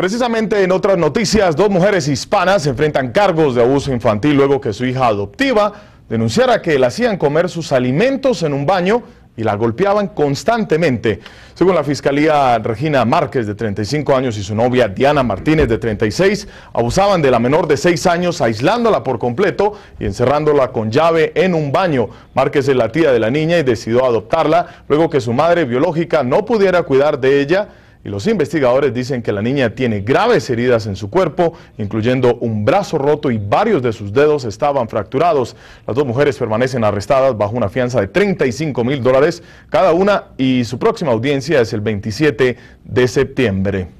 Precisamente en otras noticias, dos mujeres hispanas enfrentan cargos de abuso infantil luego que su hija adoptiva denunciara que la hacían comer sus alimentos en un baño y la golpeaban constantemente. Según la Fiscalía, Regina Márquez, de 35 años, y su novia Diana Martínez, de 36, abusaban de la menor de 6 años, aislándola por completo y encerrándola con llave en un baño. Márquez es la tía de la niña y decidió adoptarla luego que su madre biológica no pudiera cuidar de ella y los investigadores dicen que la niña tiene graves heridas en su cuerpo, incluyendo un brazo roto y varios de sus dedos estaban fracturados. Las dos mujeres permanecen arrestadas bajo una fianza de 35 mil dólares cada una y su próxima audiencia es el 27 de septiembre.